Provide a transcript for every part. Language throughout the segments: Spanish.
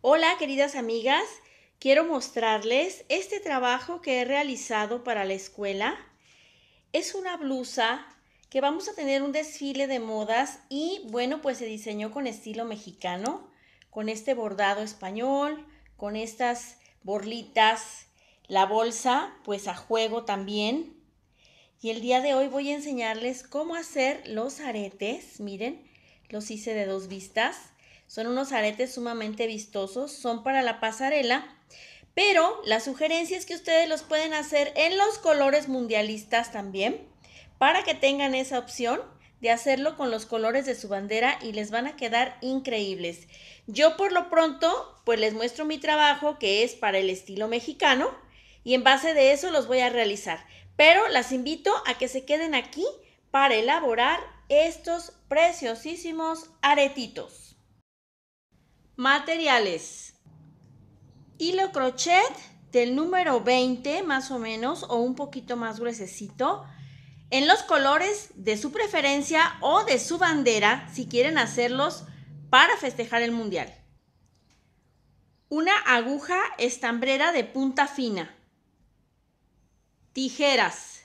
Hola queridas amigas, quiero mostrarles este trabajo que he realizado para la escuela. Es una blusa que vamos a tener un desfile de modas y bueno, pues se diseñó con estilo mexicano, con este bordado español, con estas borlitas, la bolsa pues a juego también. Y el día de hoy voy a enseñarles cómo hacer los aretes, miren, los hice de dos vistas son unos aretes sumamente vistosos, son para la pasarela, pero la sugerencia es que ustedes los pueden hacer en los colores mundialistas también, para que tengan esa opción de hacerlo con los colores de su bandera y les van a quedar increíbles. Yo por lo pronto, pues les muestro mi trabajo que es para el estilo mexicano y en base de eso los voy a realizar. Pero las invito a que se queden aquí para elaborar estos preciosísimos aretitos. Materiales. Hilo crochet del número 20 más o menos o un poquito más gruesecito en los colores de su preferencia o de su bandera si quieren hacerlos para festejar el mundial. Una aguja estambrera de punta fina. Tijeras.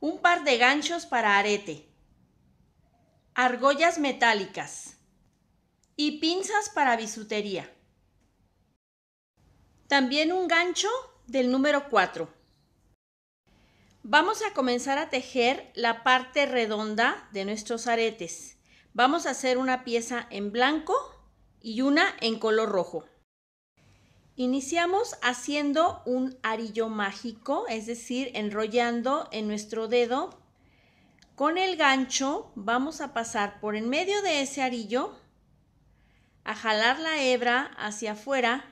Un par de ganchos para arete. Argollas metálicas y pinzas para bisutería. También un gancho del número 4. Vamos a comenzar a tejer la parte redonda de nuestros aretes. Vamos a hacer una pieza en blanco y una en color rojo. Iniciamos haciendo un arillo mágico, es decir, enrollando en nuestro dedo. Con el gancho vamos a pasar por en medio de ese arillo a jalar la hebra hacia afuera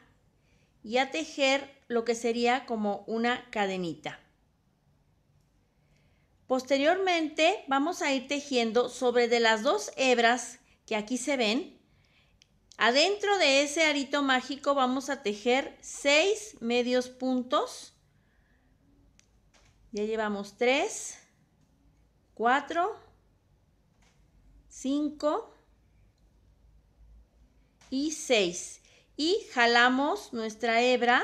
y a tejer lo que sería como una cadenita. Posteriormente vamos a ir tejiendo sobre de las dos hebras que aquí se ven. Adentro de ese arito mágico vamos a tejer seis medios puntos. Ya llevamos 3, 4, 5, y 6. Y jalamos nuestra hebra.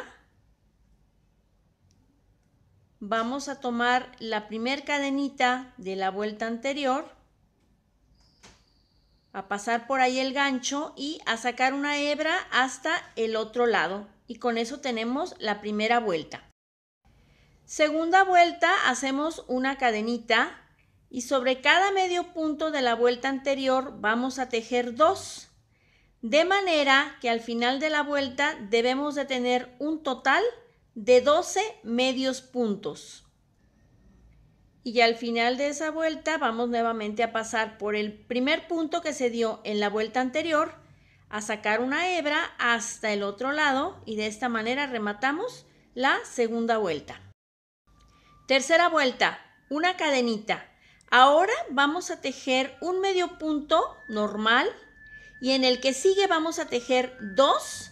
Vamos a tomar la primer cadenita de la vuelta anterior, a pasar por ahí el gancho y a sacar una hebra hasta el otro lado. Y con eso tenemos la primera vuelta. Segunda vuelta hacemos una cadenita y sobre cada medio punto de la vuelta anterior vamos a tejer dos. De manera que al final de la vuelta debemos de tener un total de 12 medios puntos. Y al final de esa vuelta vamos nuevamente a pasar por el primer punto que se dio en la vuelta anterior, a sacar una hebra hasta el otro lado y de esta manera rematamos la segunda vuelta. Tercera vuelta, una cadenita. Ahora vamos a tejer un medio punto normal y en el que sigue vamos a tejer 2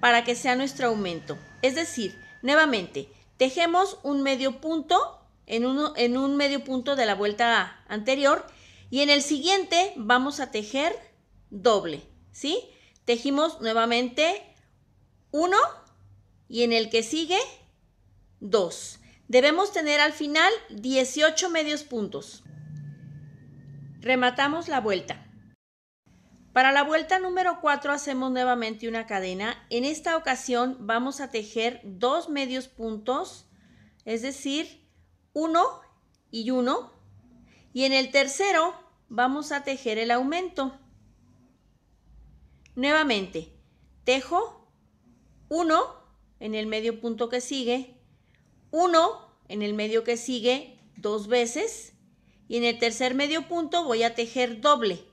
para que sea nuestro aumento. Es decir, nuevamente, tejemos un medio punto en, un medio punto de la vuelta anterior y en el siguiente vamos a tejer doble, ¿sí? Tejimos nuevamente 1 y en el que sigue 2. Debemos tener al final 18 medios puntos. Rematamos la vuelta. Para la vuelta número 4 hacemos nuevamente una cadena. En esta ocasión vamos a tejer dos medios puntos, es decir, uno y uno. Y en el tercero vamos a tejer el aumento. Nuevamente, tejo uno en el medio punto que sigue, uno en el medio que sigue dos veces y en el tercer medio punto voy a tejer doble.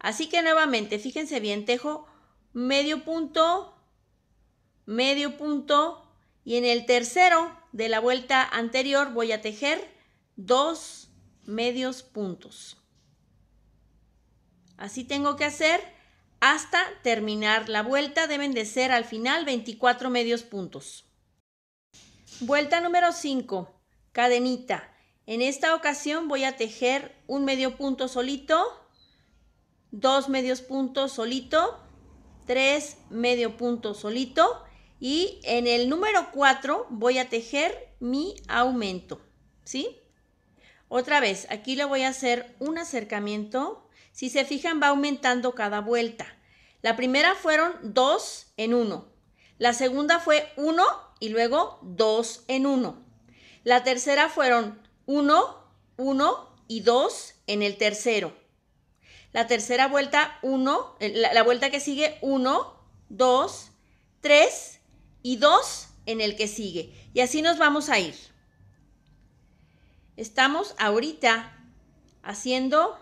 Así que nuevamente, fíjense bien, tejo medio punto, medio punto y en el tercero de la vuelta anterior voy a tejer dos medios puntos. Así tengo que hacer hasta terminar la vuelta. Deben de ser al final 24 medios puntos. Vuelta número 5, cadenita. En esta ocasión voy a tejer un medio punto solito dos medios puntos solito, tres medio punto solito y en el número 4 voy a tejer mi aumento, ¿sí? Otra vez, aquí le voy a hacer un acercamiento. Si se fijan, va aumentando cada vuelta. La primera fueron dos en uno. La segunda fue uno y luego dos en uno. La tercera fueron uno, uno y dos en el tercero. La tercera vuelta, 1, eh, la, vuelta que sigue, 1, 2, 3 y 2 en el que sigue. Y así nos vamos a ir. Estamos ahorita haciendo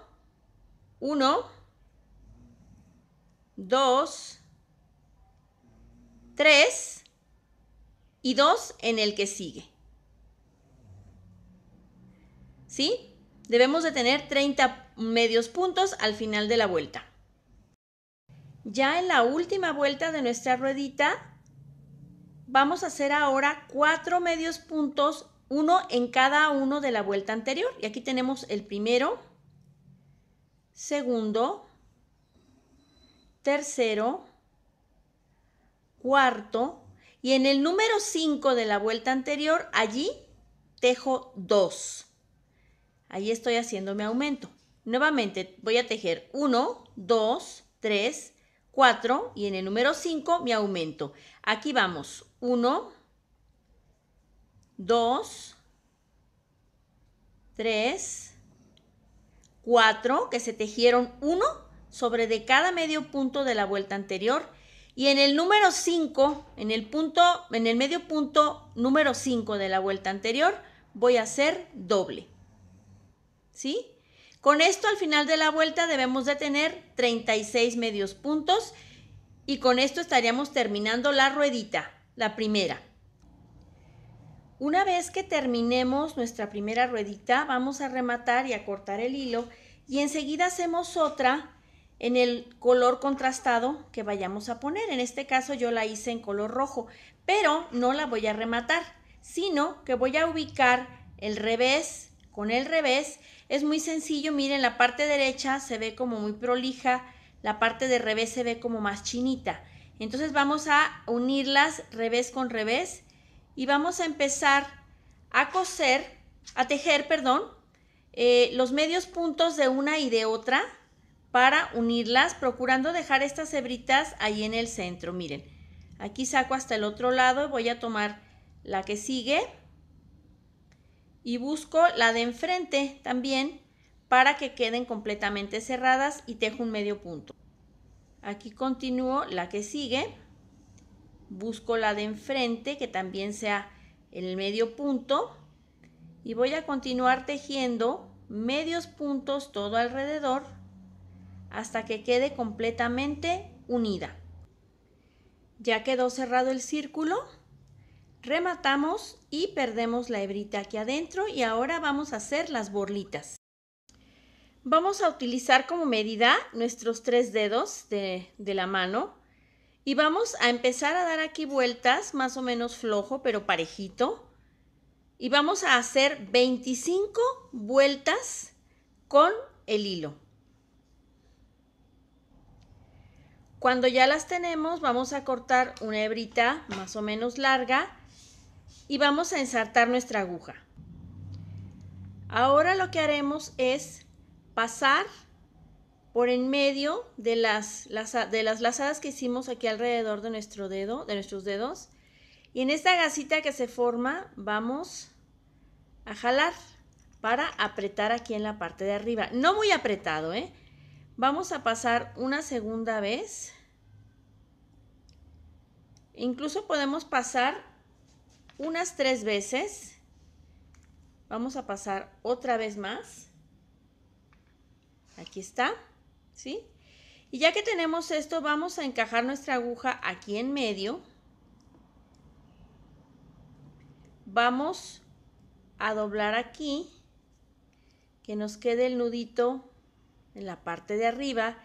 1, 2, 3 y 2 en el que sigue. ¿Sí? Debemos de tener 30 puntos medios puntos al final de la vuelta. Ya en la última vuelta de nuestra ruedita, vamos a hacer ahora cuatro medios puntos, uno en cada uno de la vuelta anterior. Y aquí tenemos el primero, segundo, tercero, cuarto, y en el número 5 de la vuelta anterior, allí tejo 2. Ahí estoy haciendo mi aumento. Nuevamente voy a tejer 1, 2, 3, 4 y en el número 5 me aumento. Aquí vamos. 1, 2, 3, 4 que se tejieron 1 sobre de cada medio punto de la vuelta anterior. Y en el número 5, en el punto, en el medio punto número 5 de la vuelta anterior, voy a hacer doble. ¿Sí? Con esto al final de la vuelta debemos de tener 36 medios puntos y con esto estaríamos terminando la ruedita, la primera. Una vez que terminemos nuestra primera ruedita, vamos a rematar y a cortar el hilo y enseguida hacemos otra en el color contrastado que vayamos a poner. En este caso yo la hice en color rojo, pero no la voy a rematar, sino que voy a ubicar el revés con el revés es muy sencillo, miren, la parte derecha se ve como muy prolija, la parte de revés se ve como más chinita. Entonces vamos a unirlas revés con revés y vamos a empezar a coser, a tejer, perdón, eh, los medios puntos de una y de otra para unirlas, procurando dejar estas hebritas ahí en el centro. Miren, aquí saco hasta el otro lado, voy a tomar la que sigue y busco la de enfrente también para que queden completamente cerradas y tejo un medio punto. Aquí continúo la que sigue, busco la de enfrente que también sea el medio punto y voy a continuar tejiendo medios puntos todo alrededor hasta que quede completamente unida. Ya quedó cerrado el círculo rematamos y perdemos la hebrita aquí adentro y ahora vamos a hacer las borlitas. Vamos a utilizar como medida nuestros tres dedos de, la mano y vamos a empezar a dar aquí vueltas más o menos flojo pero parejito y vamos a hacer 25 vueltas con el hilo. Cuando ya las tenemos vamos a cortar una hebrita más o menos larga y vamos a ensartar nuestra aguja. Ahora lo que haremos es pasar por en medio de las, de las lazadas que hicimos aquí alrededor de nuestro dedo, de nuestros dedos. Y en esta gasita que se forma vamos a jalar para apretar aquí en la parte de arriba. No muy apretado, ¿eh? Vamos a pasar una segunda vez. Incluso podemos pasar unas tres veces. Vamos a pasar otra vez más. Aquí está, ¿sí? Y ya que tenemos esto, vamos a encajar nuestra aguja aquí en medio. Vamos a doblar aquí, que nos quede el nudito en la parte de arriba.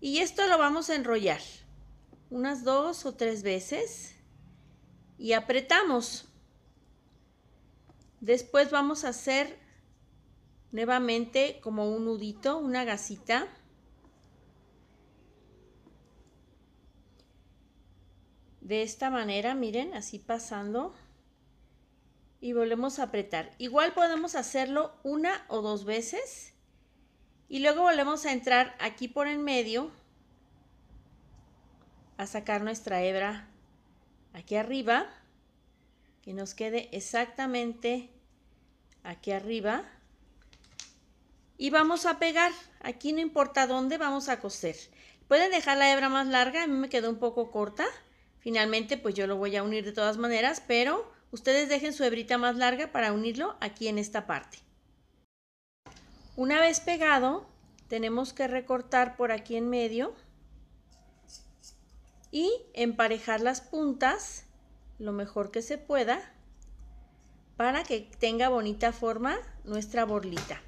Y esto lo vamos a enrollar unas dos o tres veces y apretamos. Después vamos a hacer nuevamente como un nudito, una gasita. De esta manera, miren, así pasando. Y volvemos a apretar. Igual podemos hacerlo una o dos veces. Y luego volvemos a entrar aquí por en medio a sacar nuestra hebra aquí arriba, que nos quede exactamente aquí arriba. Y vamos a pegar, aquí no importa dónde, vamos a coser. Pueden dejar la hebra más larga, a mí me quedó un poco corta. Finalmente, pues yo lo voy a unir de todas maneras, pero ustedes dejen su hebrita más larga para unirlo aquí en esta parte. Una vez pegado, tenemos que recortar por aquí en medio y emparejar las puntas lo mejor que se pueda para que tenga bonita forma nuestra borlita.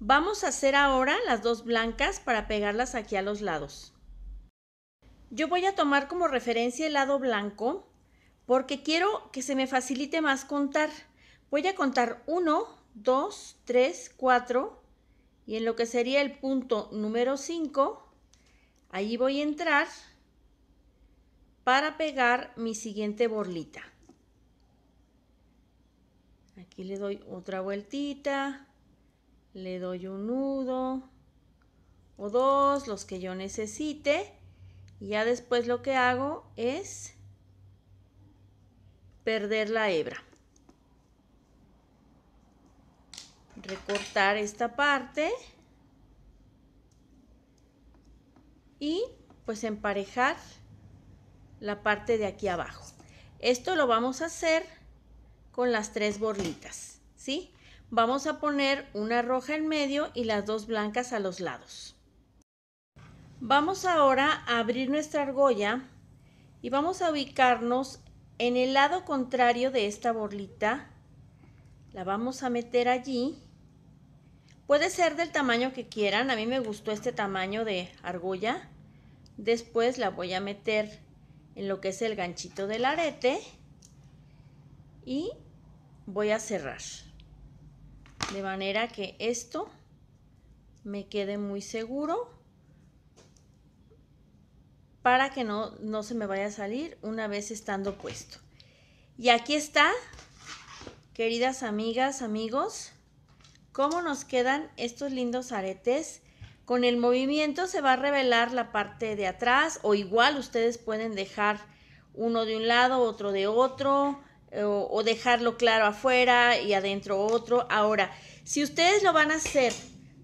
Vamos a hacer ahora las dos blancas para pegarlas aquí a los lados. Yo voy a tomar como referencia el lado blanco porque quiero que se me facilite más contar. Voy a contar 1, 2, 3, 4 y en lo que sería el punto número 5, ahí voy a entrar para pegar mi siguiente borlita. Aquí le doy otra vueltita, le doy un nudo o dos, los que yo necesite. Y ya después lo que hago es perder la hebra. Recortar esta parte. Y pues emparejar la parte de aquí abajo. Esto lo vamos a hacer con las tres borlitas, ¿sí? Vamos a poner una roja en medio y las dos blancas a los lados. Vamos ahora a abrir nuestra argolla y vamos a ubicarnos en el lado contrario de esta borlita. La vamos a meter allí. Puede ser del tamaño que quieran. A mí me gustó este tamaño de argolla. Después la voy a meter en lo que es el ganchito del arete y voy a cerrar de manera que esto me quede muy seguro para que no, no se me vaya a salir una vez estando puesto. Y aquí está, queridas amigas, amigos, cómo nos quedan estos lindos aretes con el movimiento se va a revelar la parte de atrás o igual ustedes pueden dejar uno de un lado, otro de otro eh, o, dejarlo claro afuera y adentro otro. Ahora, si ustedes lo van a hacer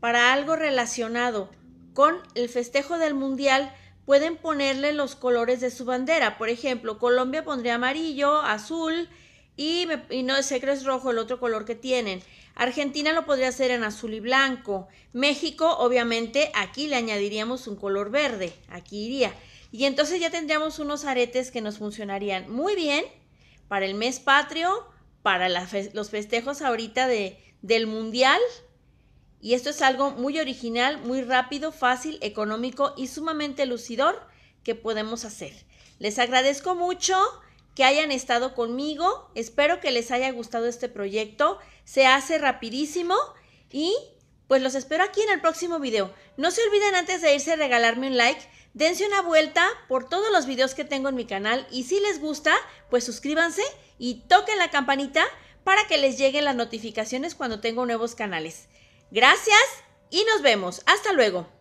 para algo relacionado con el festejo del mundial, pueden ponerle los colores de su bandera. Por ejemplo, Colombia pondría amarillo, azul y, no sé, creo es rojo el otro color que tienen. Argentina lo podría hacer en azul y blanco. México, obviamente, aquí le añadiríamos un color verde. Aquí iría. Y entonces ya tendríamos unos aretes que nos funcionarían muy bien para el mes patrio, para los festejos ahorita de, del mundial. Y esto es algo muy original, muy rápido, fácil, económico y sumamente lucidor que podemos hacer. Les agradezco mucho que hayan estado conmigo. Espero que les haya gustado este proyecto. Se hace rapidísimo y pues los espero aquí en el próximo video. No se olviden antes de irse regalarme un like, dense una vuelta por todos los videos que tengo en mi canal y si les gusta, pues suscríbanse y toquen la campanita para que les lleguen las notificaciones cuando tengo nuevos canales. Gracias y nos vemos. Hasta luego.